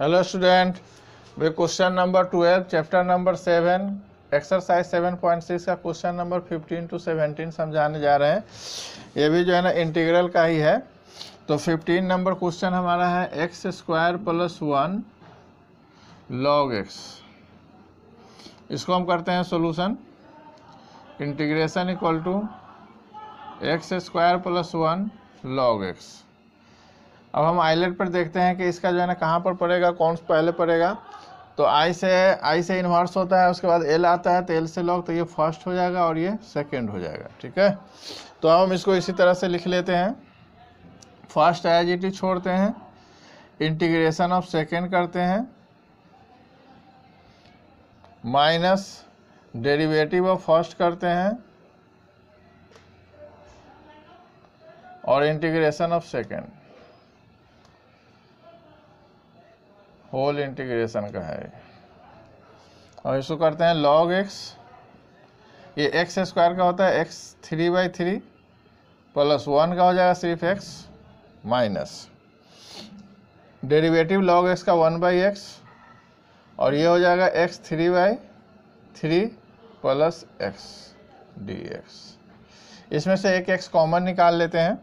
hello student वे question number twelve chapter number seven exercise seven point six का question number fifteen to seventeen समझाने जा रहे हैं ये भी जो है ना इंटीग्रल का ही है तो फिफ्टीन नंबर क्वेश्चन हमारा है x square plus one log x इसको हम करते हैं solution integration equal to x square plus one log x अब हम आईलेट पर देखते हैं कि इसका जो है ना कहाँ पर पड़ेगा कौन पहले पड़ेगा तो आई से आई से इन्वर्स होता है उसके बाद एल आता है तो एल से लॉग तो ये फर्स्ट हो जाएगा और ये सेकंड हो जाएगा ठीक है तो अब हम इसको इसी तरह से लिख लेते हैं फर्स्ट आई छोड़ते हैं इंटीग्रेशन ऑफ सेकेंड करते हैं माइनस डेरिवेटिव ऑफ फर्स्ट करते हैं और integration of second whole integration का है और इसको करते हैं लॉग एक्स ये एक्स स्क्वायर का होता है x three by three plus one का हो जाएगा सिर्फ x minus derivative log x का वन बाई एक्स और ये हो जाएगा x three by three plus x d x इसमें से एक एक्स कॉमन निकाल लेते हैं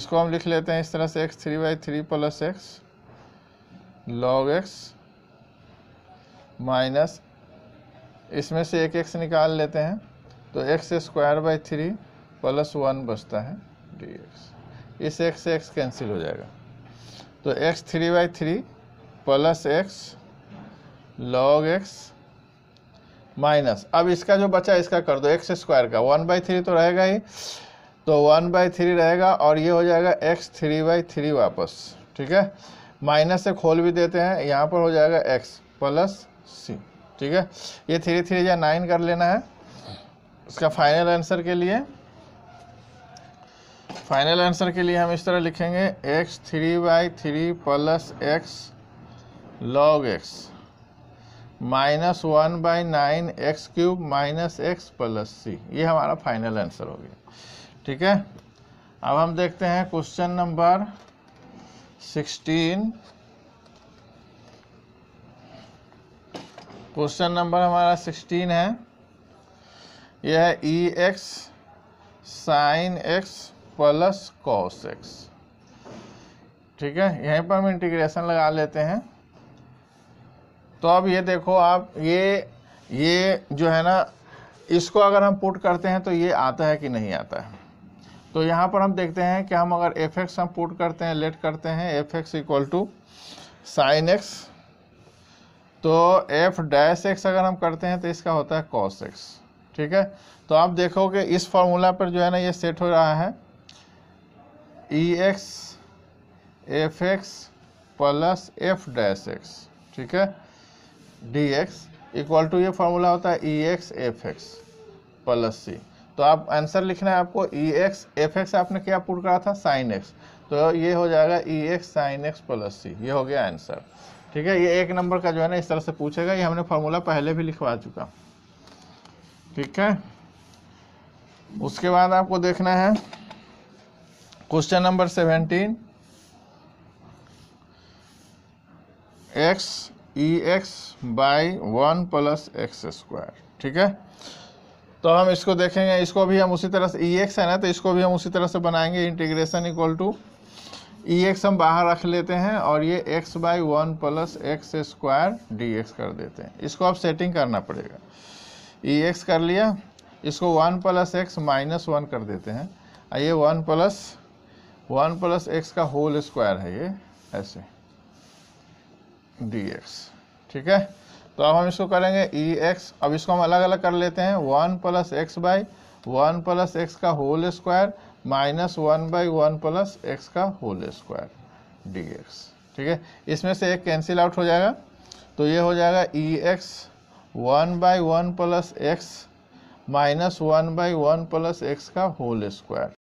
इसको हम लिख लेते हैं इस तरह से x three by three plus x log x minus इसमें से एक एक्स निकाल लेते हैं तो x square by three plus one बचता है डी एक्स इस एक्स से एक्स कैंसिल हो जाएगा तो x three by three plus x log x minus अब इसका जो बचा इसका कर दो एक्स स्क्वायर का वन बाई थ्री तो रहेगा ही तो वन बाई थ्री रहेगा और ये हो जाएगा एक्स थ्री बाई थ्री वापस ठीक है माइनस से खोल भी देते हैं यहाँ पर हो जाएगा एक्स प्लस सी ठीक है ये थ्री थ्री या नाइन कर लेना है इसका फाइनल आंसर के लिए फाइनल आंसर के लिए हम इस तरह लिखेंगे x three by three plus x log x minus one by nine x cube minus x plus c ये हमारा फाइनल आंसर हो गया ठीक है अब हम देखते हैं question number sixteen question number हमारा सिक्सटीन है यह है e x sine x plus cos x ठीक है यहीं पर हम इंटीग्रेशन लगा लेते हैं तो अब ये देखो आप ये ये जो है ना इसको अगर हम पुट करते हैं तो ये आता है कि नहीं आता है तो यहाँ पर हम देखते हैं कि हम अगर एफ एक्स हम पुट करते हैं लेट करते हैं f x equal to sine x तो एफ डैश एक्स अगर हम करते हैं तो इसका होता है कॉस एक्स ठीक है तो आप देखोगे इस फॉर्मूला पर जो है ना ये सेट हो रहा है e x f x plus f dash x ठीक है डी एक्स इक्वल टू ये फार्मूला होता है e x f x plus c तो आप आंसर लिखना है आपको ई एक्स एफ एक्स आपने क्या पुट करा था साइन एक्स तो ये हो जाएगा e x sine x plus c ये हो गया आंसर ठीक है ये एक नंबर का जो है ना इस तरह से पूछेगा ये हमने फॉर्मूला पहले भी लिखवा चुका ठीक है उसके बाद आपको देखना है question number seventeen x e x by one plus x square ठीक है तो हम इसको देखेंगे इसको भी हम उसी तरह से ई e एक्स है ना तो इसको भी हम उसी तरह से बनाएंगे integration equal to e x हम बाहर रख लेते हैं और ये x by one plus x square d x कर देते हैं इसको अब सेटिंग करना पड़ेगा ई e एक्स कर लिया इसको one plus x minus one कर देते हैं और ये one plus one plus x का होल स्क्वायर है ये ऐसे डी एक्स ठीक है तो अब हम इसको करेंगे ई e एक्स अब इसको हम अलग अलग कर लेते हैं one plus x by one plus x का whole square minus one by one plus x का होल स्क्वायर डी एक्स ठीक है इसमें से एक कैंसिल आउट हो जाएगा तो ये हो जाएगा e e x one by one plus x minus one by one plus x का होल स्क्वायर